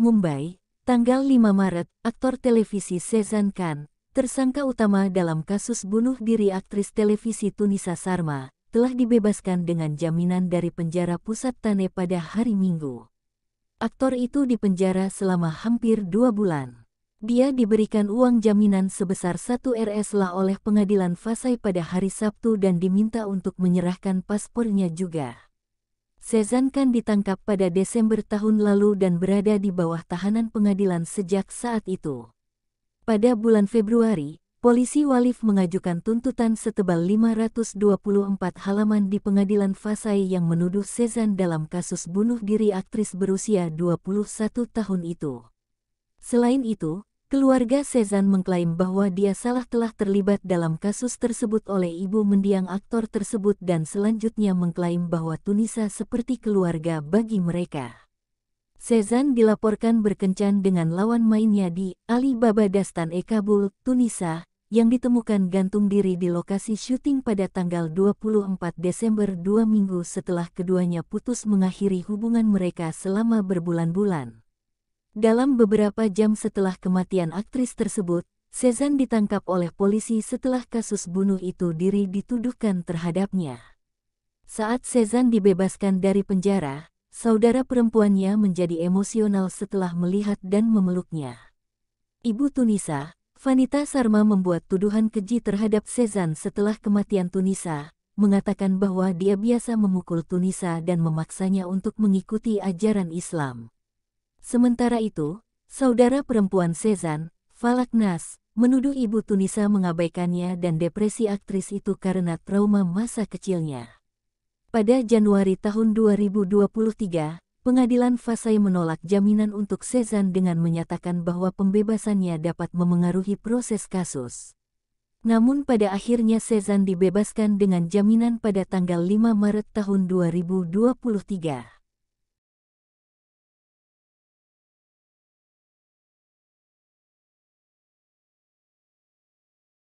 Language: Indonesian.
Mumbai, tanggal 5 Maret, aktor televisi Sezan Khan, tersangka utama dalam kasus bunuh diri aktris televisi Tunisa Sarma, telah dibebaskan dengan jaminan dari penjara pusat Tane pada hari Minggu. Aktor itu dipenjara selama hampir dua bulan. Dia diberikan uang jaminan sebesar 1 RS lah oleh pengadilan Fasai pada hari Sabtu dan diminta untuk menyerahkan paspornya juga. Sezan Khan ditangkap pada Desember tahun lalu dan berada di bawah tahanan pengadilan sejak saat itu. Pada bulan Februari, polisi Walif mengajukan tuntutan setebal 524 halaman di pengadilan Fasai yang menuduh Sezan dalam kasus bunuh diri aktris berusia 21 tahun itu. Selain itu, Keluarga Sezan mengklaim bahwa dia salah telah terlibat dalam kasus tersebut oleh ibu mendiang aktor tersebut dan selanjutnya mengklaim bahwa Tunisia seperti keluarga bagi mereka. Sezan dilaporkan berkencan dengan lawan mainnya di Alibaba Dastan E Kabul, Tunisia, yang ditemukan gantung diri di lokasi syuting pada tanggal 24 Desember dua minggu setelah keduanya putus mengakhiri hubungan mereka selama berbulan-bulan. Dalam beberapa jam setelah kematian aktris tersebut, Sezan ditangkap oleh polisi setelah kasus bunuh itu diri dituduhkan terhadapnya. Saat Sezan dibebaskan dari penjara, saudara perempuannya menjadi emosional setelah melihat dan memeluknya. Ibu Tunisa, Vanita Sarma membuat tuduhan keji terhadap Sezan setelah kematian Tunisa, mengatakan bahwa dia biasa memukul Tunisa dan memaksanya untuk mengikuti ajaran Islam. Sementara itu, saudara perempuan Sezan, Falak Nas, menuduh ibu Tunisa mengabaikannya dan depresi aktris itu karena trauma masa kecilnya. Pada Januari tahun 2023, Pengadilan Fasai menolak jaminan untuk Sezan dengan menyatakan bahwa pembebasannya dapat memengaruhi proses kasus. Namun pada akhirnya Sezan dibebaskan dengan jaminan pada tanggal 5 Maret tahun 2023.